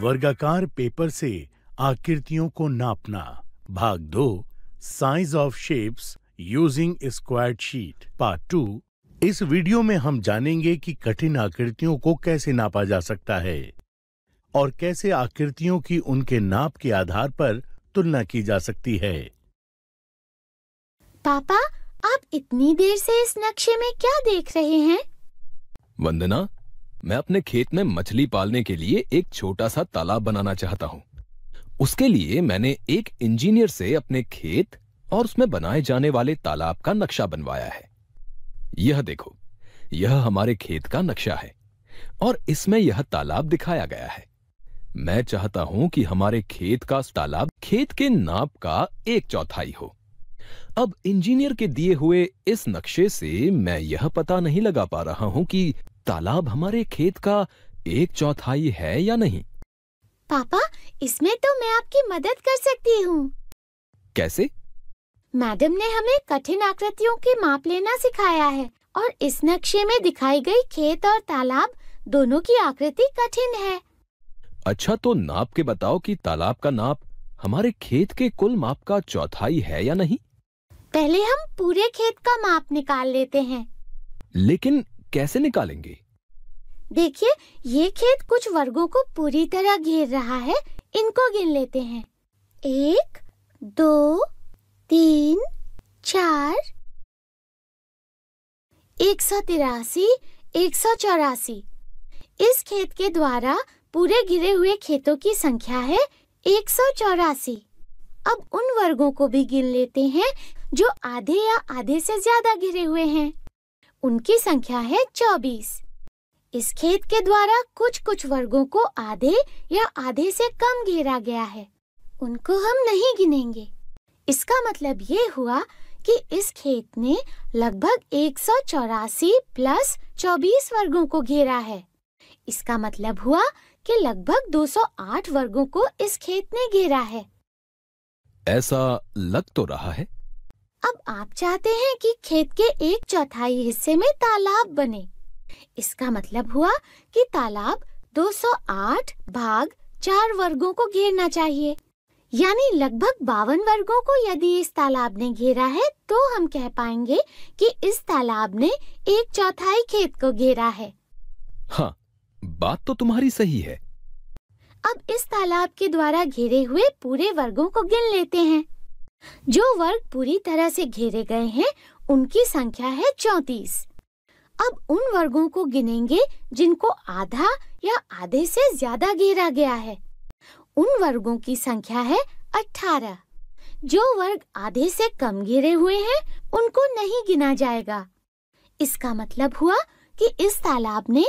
वर्गाकार पेपर से आकृतियों को नापना भाग दो size of shapes using square sheet part two इस वीडियो में हम जानेंगे कि कठिन आकृतियों को कैसे नापा जा सकता है और कैसे आकृतियों की उनके नाप के आधार पर तुलना की जा सकती है पापा आप इतनी देर से इस नक्शे में क्या देख रहे हैं वंदना मैं अपने खेत में मछली पालने के लिए एक छोटा सा तालाब बनाना चाहता हूँ उसके लिए मैंने एक इंजीनियर से अपने खेत और उसमें बनाए जाने वाले तालाब का नक्शा बनवाया है यह देखो यह हमारे खेत का नक्शा है और इसमें यह तालाब दिखाया गया है मैं चाहता हूं कि हमारे खेत का तालाब खेत के नाप का एक चौथाई हो अब इंजीनियर के दिए हुए इस नक्शे से मैं यह पता नहीं लगा पा रहा हूँ कि तालाब हमारे खेत का एक चौथाई है या नहीं पापा इसमें तो मैं आपकी मदद कर सकती हूँ कैसे मैडम ने हमें कठिन आकृतियों की माप लेना सिखाया है और इस नक्शे में दिखाई गई खेत और तालाब दोनों की आकृति कठिन है अच्छा तो नाप के बताओ कि तालाब का नाप हमारे खेत के कुल माप का चौथाई है या नहीं पहले हम पूरे खेत का माप निकाल लेते हैं लेकिन कैसे निकालेंगे देखिए ये खेत कुछ वर्गों को पूरी तरह घेर रहा है इनको गिन लेते हैं एक दो तीन चार एक सौ तिरासी एक सौ चौरासी इस खेत के द्वारा पूरे घिरे हुए खेतों की संख्या है एक सौ चौरासी अब उन वर्गों को भी गिन लेते हैं जो आधे या आधे से ज्यादा घिरे हुए हैं उनकी संख्या है चौबीस इस खेत के द्वारा कुछ कुछ वर्गों को आधे या आधे से कम घेरा गया है उनको हम नहीं गिनेंगे इसका मतलब ये हुआ कि इस खेत ने लगभग एक सौ चौरासी प्लस चौबीस वर्गों को घेरा है इसका मतलब हुआ कि लगभग 208 वर्गों को इस खेत ने घेरा है ऐसा लग तो रहा है अब आप चाहते हैं कि खेत के एक चौथाई हिस्से में तालाब बने इसका मतलब हुआ कि तालाब 208 भाग चार वर्गों को घेरना चाहिए यानी लगभग बावन वर्गों को यदि इस तालाब ने घेरा है तो हम कह पाएंगे कि इस तालाब ने एक चौथाई खेत को घेरा है हाँ बात तो तुम्हारी सही है अब इस तालाब के द्वारा घेरे हुए पूरे वर्गों को गिन लेते हैं जो वर्ग पूरी तरह से घेरे गए हैं उनकी संख्या है चौतीस अब उन वर्गों को गिनेंगे जिनको आधा या आधे से ज्यादा घेरा गया है उन वर्गों की संख्या है अठारह जो वर्ग आधे से कम घेरे हुए हैं उनको नहीं गिना जाएगा इसका मतलब हुआ कि इस तालाब ने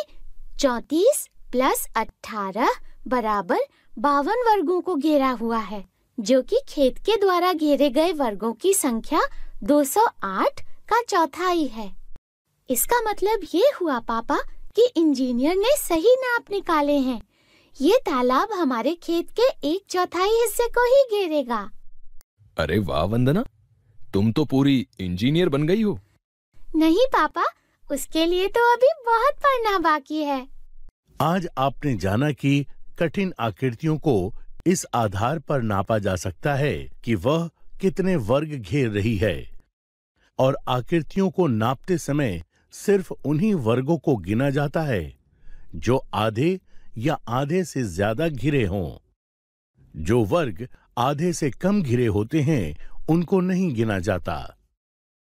चौतीस प्लस अठारह बराबर बावन वर्गों को घेरा हुआ है जो कि खेत के द्वारा घेरे गए वर्गों की संख्या 208 का चौथाई है इसका मतलब ये हुआ पापा कि इंजीनियर ने सही नाप निकाले हैं ये तालाब हमारे खेत के एक चौथाई हिस्से को ही घेरेगा अरे वाह वंदना तुम तो पूरी इंजीनियर बन गई हो नहीं पापा उसके लिए तो अभी बहुत पढ़ना बाकी है आज आपने जाना कि कठिन आकृतियों को इस आधार पर नापा जा सकता है कि वह कितने वर्ग घेर रही है और आकृतियों को नापते समय सिर्फ उन्हीं वर्गों को गिना जाता है जो आधे या आधे से ज्यादा घिरे हों जो वर्ग आधे से कम घिरे होते हैं उनको नहीं गिना जाता